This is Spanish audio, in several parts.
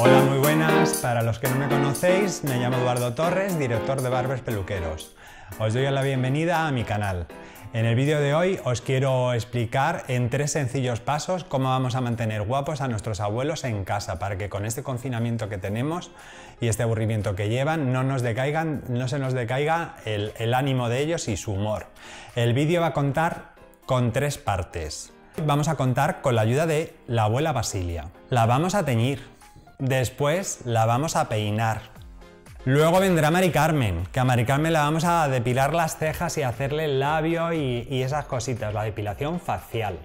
Hola, muy buenas. Para los que no me conocéis, me llamo Eduardo Torres, director de Barbers Peluqueros. Os doy la bienvenida a mi canal. En el vídeo de hoy os quiero explicar en tres sencillos pasos cómo vamos a mantener guapos a nuestros abuelos en casa para que con este confinamiento que tenemos y este aburrimiento que llevan no, nos decaigan, no se nos decaiga el, el ánimo de ellos y su humor. El vídeo va a contar con tres partes. Vamos a contar con la ayuda de la abuela Basilia. La vamos a teñir, Después la vamos a peinar. Luego vendrá Mari Carmen, que a Mari Carmen la vamos a depilar las cejas y hacerle el labio y, esas cositas, la depilación facial.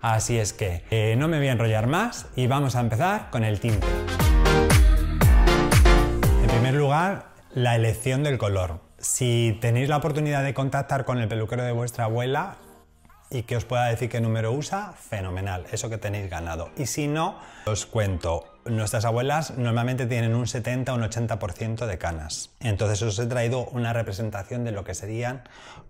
Así es que eh, no me voy a enrollar más y vamos a empezar con el tinte. En primer lugar, la elección del color. Si tenéis la oportunidad de contactar con el peluquero de vuestra abuela y que os pueda decir qué número usa, fenomenal, eso que tenéis ganado. Y si no, os cuento, nuestras abuelas normalmente tienen un 70 o un 80% de canas. Entonces os he traído una representación de lo que serían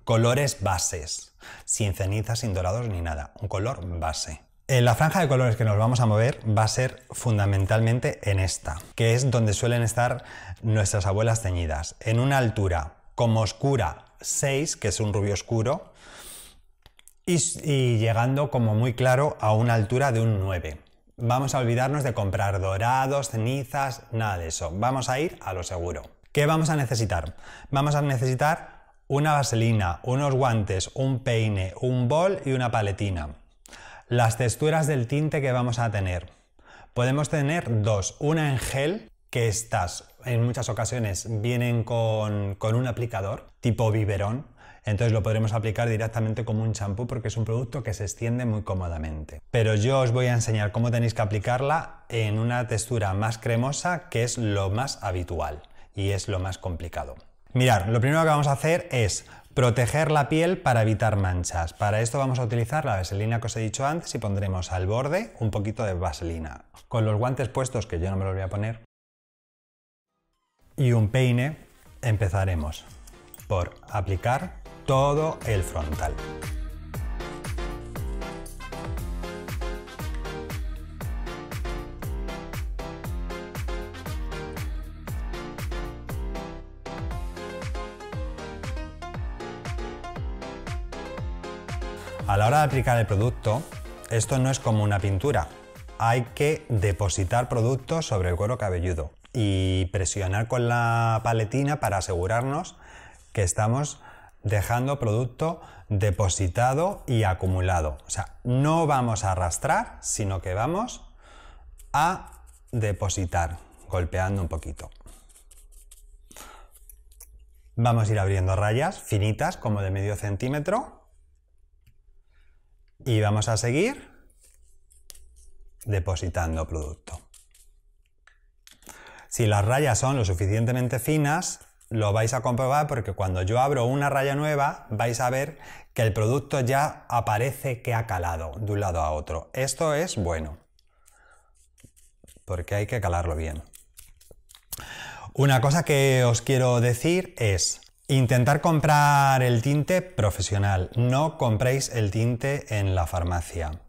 colores bases, sin cenizas, sin dorados ni nada, un color base. Eh, la franja de colores que nos vamos a mover va a ser fundamentalmente en esta, que es donde suelen estar nuestras abuelas teñidas, en una altura como oscura 6, que es un rubio oscuro, y, y llegando como muy claro a una altura de un 9. Vamos a olvidarnos de comprar dorados, cenizas, nada de eso. Vamos a ir a lo seguro. ¿Qué vamos a necesitar? Vamos a necesitar una vaselina, unos guantes, un peine, un bol y una paletina. Las texturas del tinte que vamos a tener. Podemos tener dos, una en gel, que estas en muchas ocasiones vienen con, con un aplicador tipo biberón, entonces lo podremos aplicar directamente como un champú porque es un producto que se extiende muy cómodamente. Pero yo os voy a enseñar cómo tenéis que aplicarla en una textura más cremosa que es lo más habitual y es lo más complicado. mirad, lo primero que vamos a hacer es proteger la piel para evitar manchas. Para esto vamos a utilizar la vaselina que os he dicho antes y pondremos al borde un poquito de vaselina. Con los guantes puestos, que yo no me los voy a poner, y un peine, empezaremos por aplicar todo el frontal. A la hora de aplicar el producto, esto no es como una pintura. Hay que depositar producto sobre el cuero cabelludo y presionar con la paletina para asegurarnos que estamos dejando producto depositado y acumulado. O sea, no vamos a arrastrar, sino que vamos a depositar, golpeando un poquito. Vamos a ir abriendo rayas finitas, como de medio centímetro. Y vamos a seguir depositando producto. Si las rayas son lo suficientemente finas, lo vais a comprobar porque cuando yo abro una raya nueva vais a ver que el producto ya aparece que ha calado de un lado a otro. Esto es bueno porque hay que calarlo bien. Una cosa que os quiero decir es intentar comprar el tinte profesional, no compréis el tinte en la farmacia.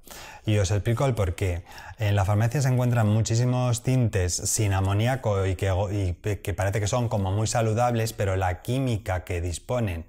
Y os explico el porqué. En la farmacia se encuentran muchísimos tintes sin amoníaco y que, y que parece que son como muy saludables, pero la química que disponen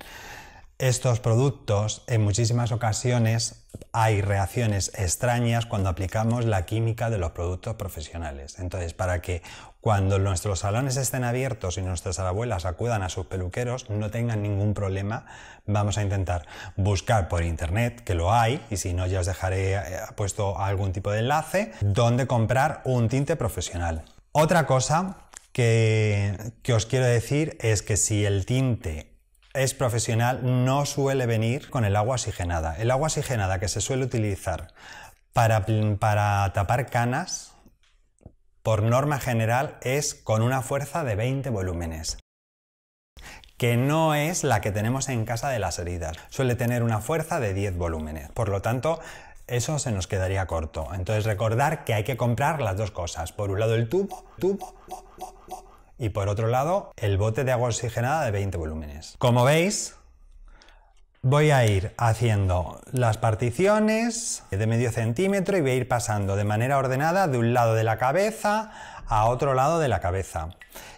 estos productos en muchísimas ocasiones hay reacciones extrañas cuando aplicamos la química de los productos profesionales. Entonces, para que cuando nuestros salones estén abiertos y nuestras abuelas acudan a sus peluqueros, no tengan ningún problema, vamos a intentar buscar por internet, que lo hay, y si no ya os dejaré eh, puesto algún tipo de enlace, donde comprar un tinte profesional. Otra cosa que, os quiero decir es que si el tinte es profesional, no suele venir con el agua oxigenada. El agua oxigenada que se suele utilizar para tapar canas por norma general es con una fuerza de 20 volúmenes, que no es la que tenemos en casa de las heridas. Suele tener una fuerza de 10 volúmenes. Por lo tanto, eso se nos quedaría corto. Entonces recordar que hay que comprar las dos cosas. Por un lado el tubo, y por otro lado el bote de agua oxigenada de 20 volúmenes. Como veis, Voy a ir haciendo las particiones de medio centímetro y voy a ir pasando de manera ordenada de un lado de la cabeza a otro lado de la cabeza.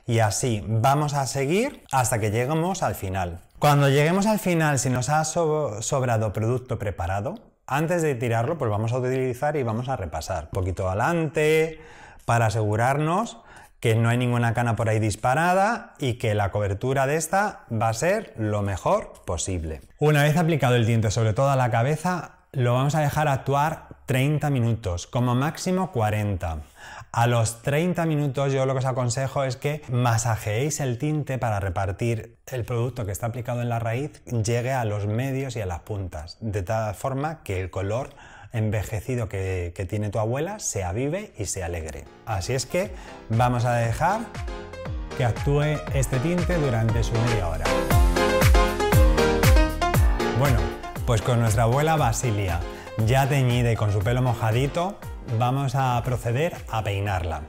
Y así vamos a seguir hasta que lleguemos al final. Cuando lleguemos al final, si nos ha sobrado producto preparado, antes de tirarlo, pues vamos a utilizar y vamos a repasar. Un poquito adelante, para asegurarnos que no hay ninguna cana por ahí disparada y que la cobertura de esta va a ser lo mejor posible. Una vez aplicado el tinte sobre toda la cabeza, lo vamos a dejar actuar 30 minutos, como máximo 40. A los 30 minutos yo lo que os aconsejo es que masajeéis el tinte para repartir el producto que está aplicado en la raíz llegue a los medios y a las puntas, de tal forma que el color envejecido que, tiene tu abuela se avive y se alegre. Así es que vamos a dejar que actúe este tinte durante su media hora. Bueno, pues con nuestra abuela Basilia, ya teñida y con su pelo mojadito, vamos a proceder a peinarla.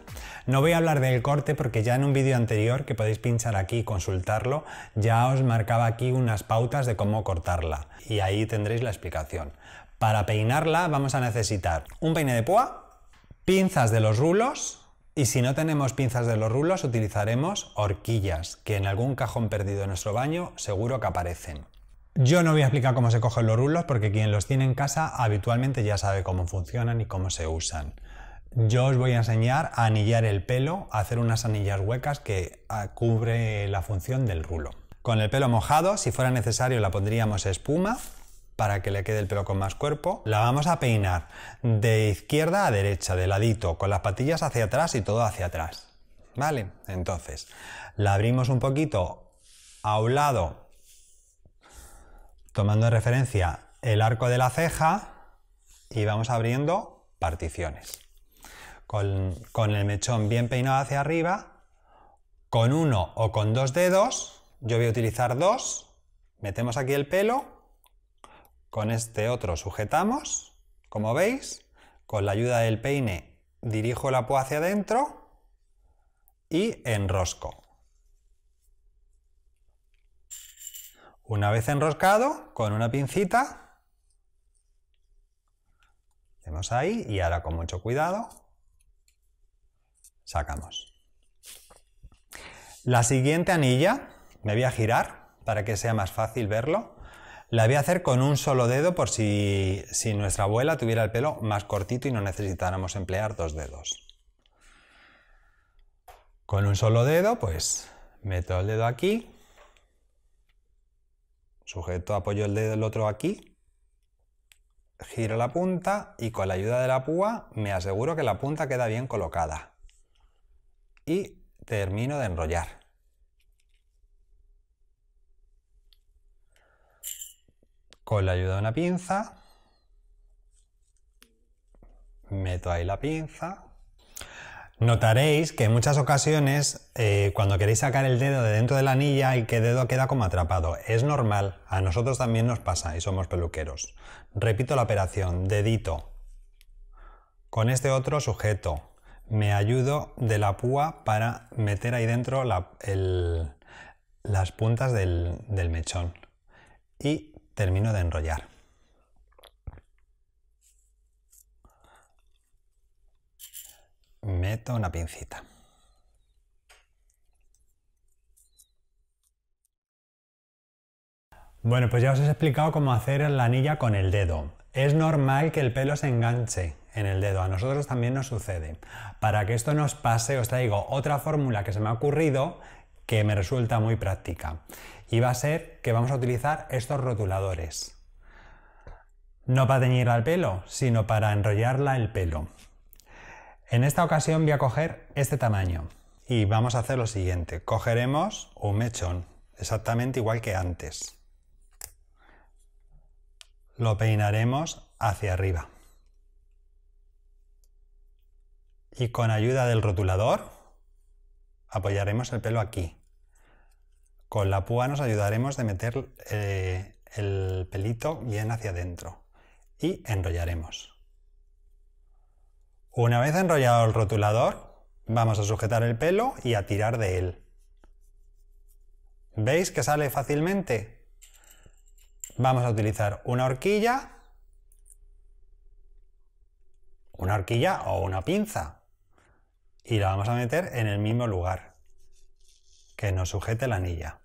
No voy a hablar del corte porque ya en un vídeo anterior que podéis pinchar aquí y consultarlo, ya os marcaba aquí unas pautas de cómo cortarla y ahí tendréis la explicación. Para peinarla vamos a necesitar un peine de púa, pinzas de los rulos, y si no tenemos pinzas de los rulos, utilizaremos horquillas, que en algún cajón perdido de nuestro baño seguro que aparecen. Yo no voy a explicar cómo se cogen los rulos porque quien los tiene en casa habitualmente ya sabe cómo funcionan y cómo se usan. Yo os voy a enseñar a anillar el pelo, a hacer unas anillas huecas que ah, cubre la función del rulo. Con el pelo mojado, si fuera necesario, la pondríamos espuma para que le quede el pelo con más cuerpo. La vamos a peinar de izquierda a derecha, de ladito, con las patillas hacia atrás y todo hacia atrás. ¿Vale? Entonces, la abrimos un poquito a un lado, tomando de referencia el arco de la ceja y vamos abriendo particiones. Con, con el mechón bien peinado hacia arriba, con uno o con dos dedos, yo voy a utilizar dos, metemos aquí el pelo con este otro sujetamos, como veis, con la ayuda del peine dirijo la púa hacia adentro y enrosco. Una vez enroscado, con una pincita, vemos ahí y ahora con mucho cuidado sacamos. La siguiente anilla me voy a girar para que sea más fácil verlo. La voy a hacer con un solo dedo por si, nuestra abuela tuviera el pelo más cortito y no necesitáramos emplear dos dedos. Con un solo dedo, pues meto el dedo aquí, sujeto, apoyo el dedo del otro aquí, giro la punta y con la ayuda de la púa me aseguro que la punta queda bien colocada. Y termino de enrollar. con la ayuda de una pinza, meto ahí la pinza. Notaréis que en muchas ocasiones eh, cuando queréis sacar el dedo de dentro de la anilla y que el dedo queda como atrapado, es normal, a nosotros también nos pasa y somos peluqueros. Repito la operación, dedito, con este otro sujeto, me ayudo de la púa para meter ahí dentro las puntas del, del mechón y termino de enrollar. Meto una pincita. Bueno, pues ya os he explicado cómo hacer la anilla con el dedo. Es normal que el pelo se enganche en el dedo, a nosotros también nos sucede. Para que esto nos pase, os traigo otra fórmula que se me ha ocurrido que me resulta muy práctica. Y va a ser que vamos a utilizar estos rotuladores. No para teñir al pelo, sino para enrollarla el pelo. En esta ocasión voy a coger este tamaño y vamos a hacer lo siguiente. Cogeremos un mechón, exactamente igual que antes. Lo peinaremos hacia arriba. Y con ayuda del rotulador apoyaremos el pelo aquí. Con la púa nos ayudaremos de meter eh, el pelito bien hacia adentro y enrollaremos. Una vez enrollado el rotulador, vamos a sujetar el pelo y a tirar de él. ¿Veis que sale fácilmente? Vamos a utilizar una horquilla, una horquilla o una pinza y la vamos a meter en el mismo lugar que nos sujete la anilla.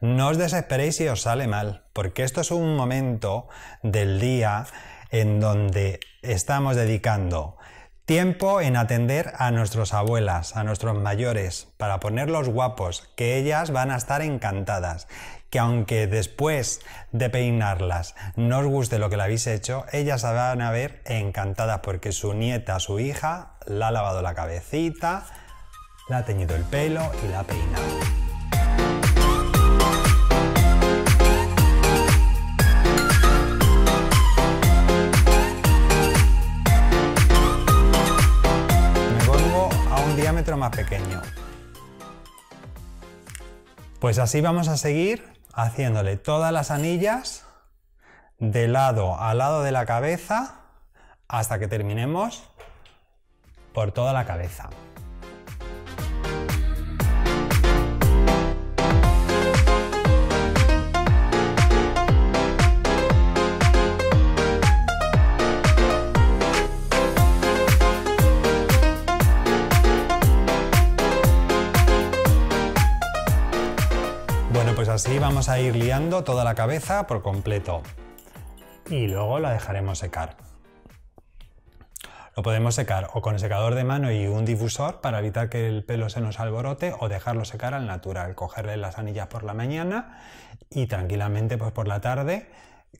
No os desesperéis si os sale mal, porque esto es un momento del día en donde estamos dedicando tiempo en atender a nuestras abuelas, a nuestros mayores, para ponerlos guapos, que ellas van a estar encantadas, que aunque después de peinarlas no os guste lo que le habéis hecho, ellas se van a ver encantadas porque su nieta, su hija, la ha lavado la cabecita, la ha teñido el pelo y la ha peinado. más pequeño. Pues así vamos a seguir haciéndole todas las anillas de lado a lado de la cabeza hasta que terminemos por toda la cabeza. vamos a ir liando toda la cabeza por completo y luego la dejaremos secar. Lo podemos secar o con secador de mano y un difusor para evitar que el pelo se nos alborote o dejarlo secar al natural, cogerle las anillas por la mañana y tranquilamente pues por la tarde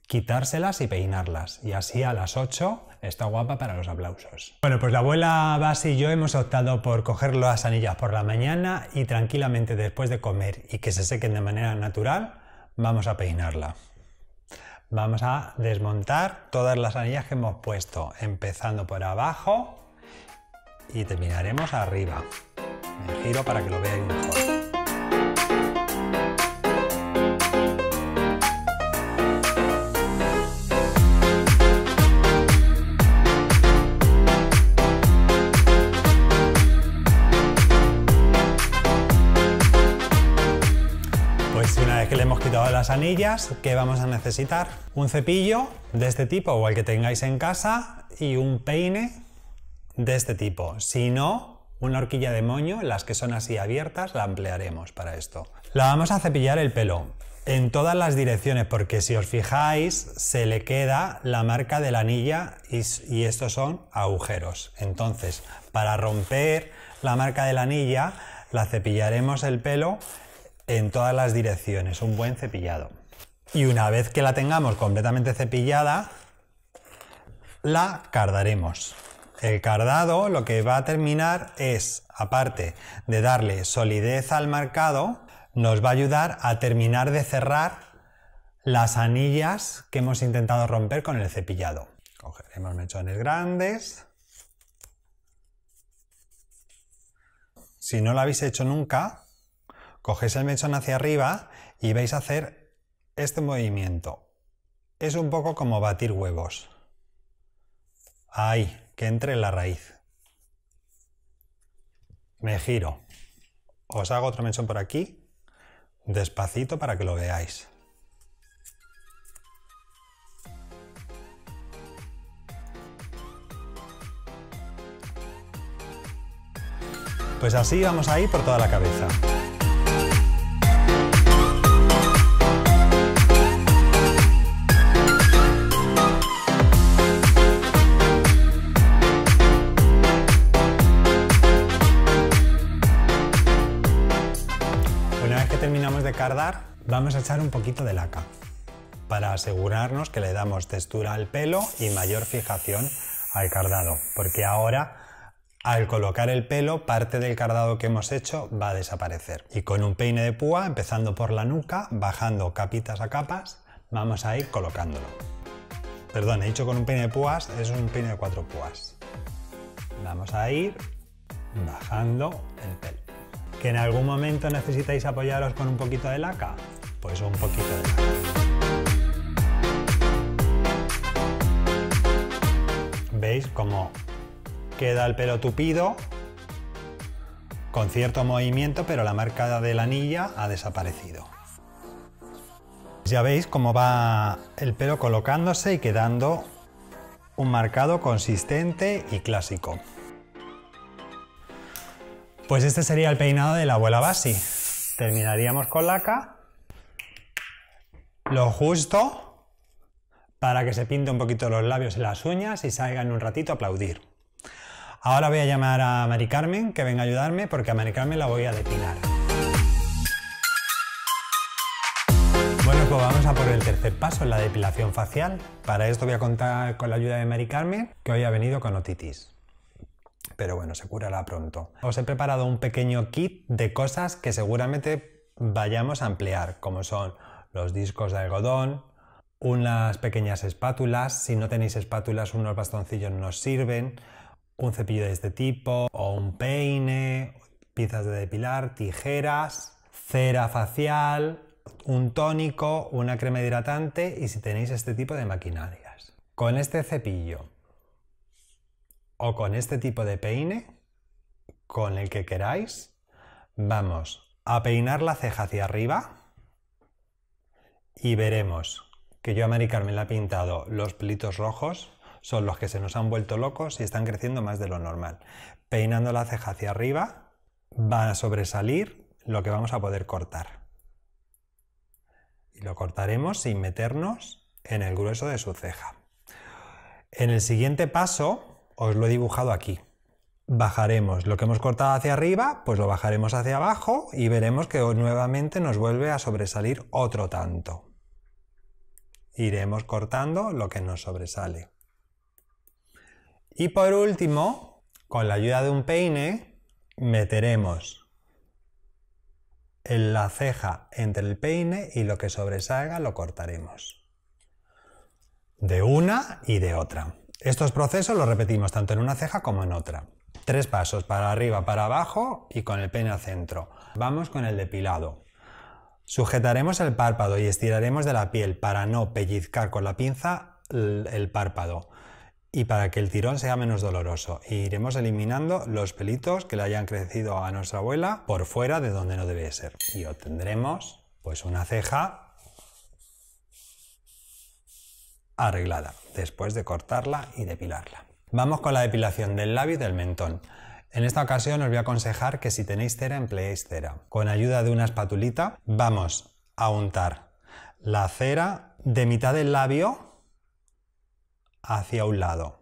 quitárselas y peinarlas. Y así a las 8 está guapa para los aplausos. Bueno, pues la abuela Basi y yo hemos optado por coger las anillas por la mañana y tranquilamente después de comer y que se sequen de manera natural, vamos a peinarla. Vamos a desmontar todas las anillas que hemos puesto, empezando por abajo y terminaremos arriba. Me giro para que lo veáis mejor. las anillas que vamos a necesitar. Un cepillo de este tipo o el que tengáis en casa y un peine de este tipo. Si no, una horquilla de moño, las que son así abiertas, la ampliaremos para esto. La vamos a cepillar el pelo en todas las direcciones porque si os fijáis se le queda la marca de la anilla y, y estos son agujeros. Entonces, para romper la marca de la anilla, la cepillaremos el pelo en todas las direcciones, un buen cepillado. Y una vez que la tengamos completamente cepillada, la cardaremos. El cardado lo que va a terminar es, aparte de darle solidez al marcado, nos va a ayudar a terminar de cerrar las anillas que hemos intentado romper con el cepillado. Cogeremos mechones grandes. Si no lo habéis hecho nunca, Cogéis el mechón hacia arriba y vais a hacer este movimiento. Es un poco como batir huevos. Ahí, que entre en la raíz. Me giro. Os hago otro mechón por aquí, despacito para que lo veáis. Pues así vamos a ir por toda la cabeza. vamos a echar un poquito de laca para asegurarnos que le damos textura al pelo y mayor fijación al cardado, porque ahora al colocar el pelo parte del cardado que hemos hecho va a desaparecer. Y con un peine de púa, empezando por la nuca, bajando capitas a capas, vamos a ir colocándolo. Perdón, he dicho con un peine de púas, es un peine de cuatro púas. Vamos a ir bajando el pelo. ¿Que en algún momento necesitáis apoyaros con un poquito de laca? pues un poquito de... ¿Veis cómo queda el pelo tupido? Con cierto movimiento, pero la marca de la anilla ha desaparecido. Ya veis cómo va el pelo colocándose y quedando un marcado consistente y clásico. Pues este sería el peinado de la abuela Basi. Terminaríamos con laca lo justo para que se pinte un poquito los labios y las uñas y salgan un ratito a aplaudir. Ahora voy a llamar a Mari Carmen que venga a ayudarme porque a Mari Carmen la voy a depilar. Bueno, pues vamos a por el tercer paso, la depilación facial. Para esto voy a contar con la ayuda de Mari Carmen, que hoy ha venido con otitis. Pero bueno, se curará pronto. Os he preparado un pequeño kit de cosas que seguramente vayamos a ampliar, como son los discos de algodón, unas pequeñas espátulas, si no tenéis espátulas unos bastoncillos nos sirven, un cepillo de este tipo o un peine, piezas de depilar, tijeras, cera facial, un tónico, una crema hidratante y si tenéis este tipo de maquinarias. Con este cepillo o con este tipo de peine, con el que queráis, vamos a peinar la ceja hacia arriba, y veremos que yo a Mari Carmen le ha pintado los pelitos rojos, son los que se nos han vuelto locos y están creciendo más de lo normal. Peinando la ceja hacia arriba va a sobresalir lo que vamos a poder cortar. Y lo cortaremos sin meternos en el grueso de su ceja. En el siguiente paso, os lo he dibujado aquí. Bajaremos lo que hemos cortado hacia arriba, pues lo bajaremos hacia abajo y veremos que nuevamente nos vuelve a sobresalir otro tanto. Iremos cortando lo que nos sobresale. Y por último, con la ayuda de un peine, meteremos en la ceja entre el peine y lo que sobresalga lo cortaremos. De una y de otra. Estos procesos los repetimos tanto en una ceja como en otra. Tres pasos para arriba, para abajo y con el peine al centro. Vamos con el depilado. Sujetaremos el párpado y estiraremos de la piel para no pellizcar con la pinza el párpado y para que el tirón sea menos doloroso. E iremos eliminando los pelitos que le hayan crecido a nuestra abuela por fuera de donde no debe ser. Y obtendremos pues una ceja arreglada después de cortarla y depilarla. Vamos con la depilación del labio y del mentón. En esta ocasión os voy a aconsejar que si tenéis cera empleéis cera. Con ayuda de una espatulita vamos a untar la cera de mitad del labio hacia un lado.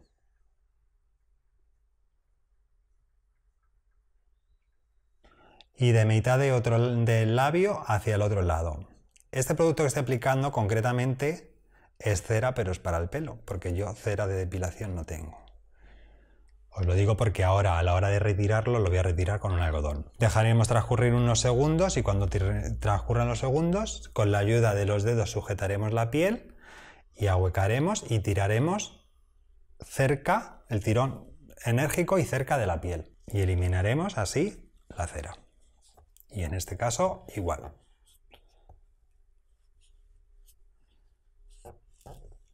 y de mitad de otro, del labio hacia el otro lado. Este producto que estoy aplicando concretamente es cera, pero es para el pelo, porque yo cera de depilación no tengo. Os lo digo porque ahora a la hora de retirarlo lo voy a retirar con un algodón. Dejaremos transcurrir unos segundos y cuando transcurran los segundos, con la ayuda de los dedos sujetaremos la piel y ahuecaremos y tiraremos cerca el tirón enérgico y cerca de la piel. Y eliminaremos así la cera. Y en este caso igual.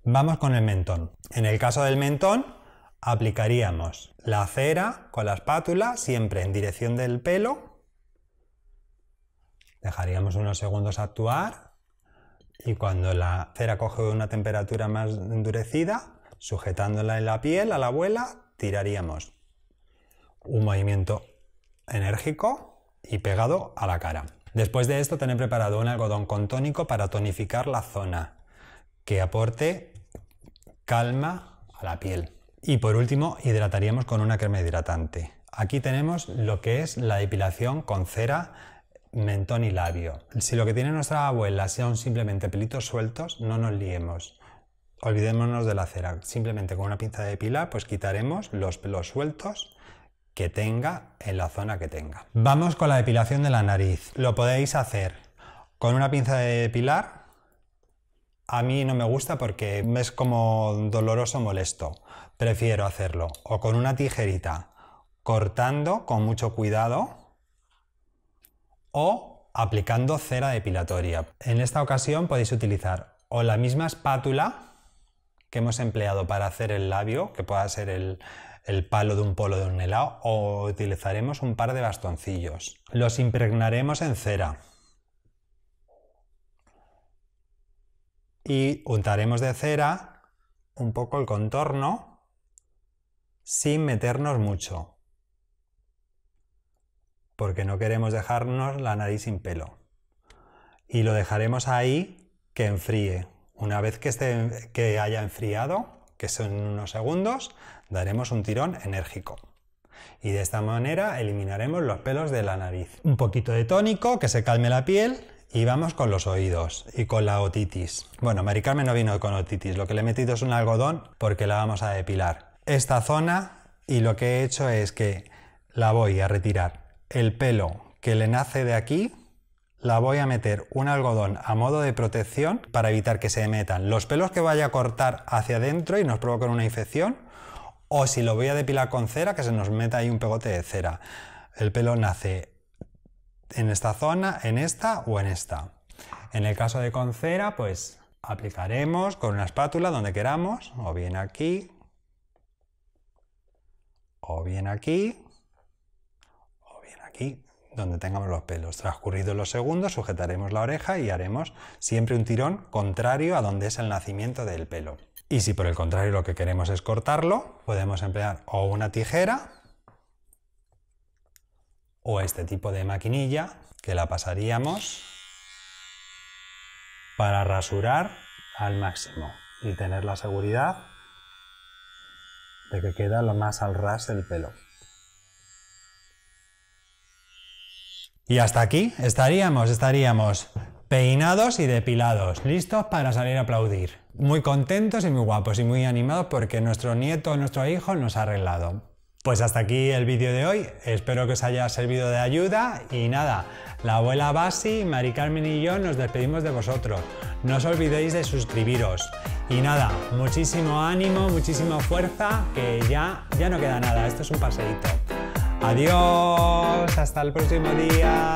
Vamos con el mentón. En el caso del mentón aplicaríamos la cera con la espátula siempre en dirección del pelo. Dejaríamos unos segundos actuar y cuando la cera coge una temperatura más endurecida, sujetándola en la piel a la abuela, tiraríamos un movimiento enérgico y pegado a la cara. Después de esto, tener preparado un algodón con tónico para tonificar la zona, que aporte calma a la piel. Y por último, hidrataríamos con una crema hidratante. Aquí tenemos lo que es la depilación con cera mentón y labio. Si lo que tiene nuestra abuela son simplemente pelitos sueltos, no nos liemos. Olvidémonos de la cera. Simplemente con una pinza de depilar, pues quitaremos los pelos sueltos que tenga en la zona que tenga. Vamos con la depilación de la nariz. Lo podéis hacer con una pinza de depilar a mí no me gusta porque es como doloroso molesto. Prefiero hacerlo o con una tijerita, cortando con mucho cuidado o aplicando cera depilatoria. En esta ocasión podéis utilizar o la misma espátula que hemos empleado para hacer el labio, que pueda ser el, el palo de un polo de un helado, o utilizaremos un par de bastoncillos. Los impregnaremos en cera. y untaremos de cera un poco el contorno sin meternos mucho, porque no queremos dejarnos la nariz sin pelo. Y lo dejaremos ahí que enfríe. Una vez que, esté, que haya enfriado, que son unos segundos, daremos un tirón enérgico. Y de esta manera eliminaremos los pelos de la nariz. Un poquito de tónico, que se calme la piel y vamos con los oídos y con la otitis. Bueno, Mari Carmen no vino con otitis, lo que le he metido es un algodón porque la vamos a depilar. Esta zona y lo que he hecho es que la voy a retirar el pelo que le nace de aquí, la voy a meter un algodón a modo de protección para evitar que se metan los pelos que vaya a cortar hacia adentro y nos provoquen una infección, o si lo voy a depilar con cera, que se nos meta ahí un pegote de cera. El pelo nace en esta zona, en esta o en esta. En el caso de con cera, pues aplicaremos con una espátula donde queramos, o bien aquí, o bien aquí, o bien aquí, donde tengamos los pelos. Transcurridos los segundos, sujetaremos la oreja y haremos siempre un tirón contrario a donde es el nacimiento del pelo. Y si por el contrario lo que queremos es cortarlo, podemos emplear o una tijera o este tipo de maquinilla que la pasaríamos para rasurar al máximo y tener la seguridad de que queda lo más al ras el pelo. Y hasta aquí estaríamos, estaríamos peinados y depilados, listos para salir a aplaudir. Muy contentos y muy guapos y muy animados porque nuestro nieto o nuestro hijo nos ha arreglado. Pues hasta aquí el vídeo de hoy, espero que os haya servido de ayuda y nada, la abuela Basi, Mari Carmen y yo nos despedimos de vosotros. No os olvidéis de suscribiros. Y nada, muchísimo ánimo, muchísima fuerza, que ya, ya no queda nada, esto es un paseíto. Adiós, hasta el próximo día.